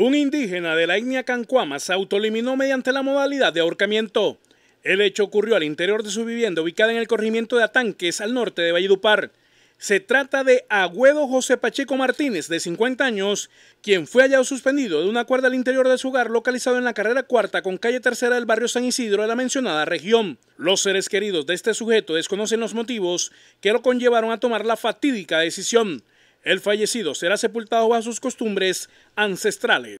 Un indígena de la etnia Cancuama se autoeliminó mediante la modalidad de ahorcamiento. El hecho ocurrió al interior de su vivienda ubicada en el corrimiento de Atanques, al norte de Valledupar. Se trata de Agüedo José Pacheco Martínez, de 50 años, quien fue hallado suspendido de una cuerda al interior de su hogar localizado en la carrera cuarta con calle tercera del barrio San Isidro de la mencionada región. Los seres queridos de este sujeto desconocen los motivos que lo conllevaron a tomar la fatídica decisión. El fallecido será sepultado bajo sus costumbres ancestrales.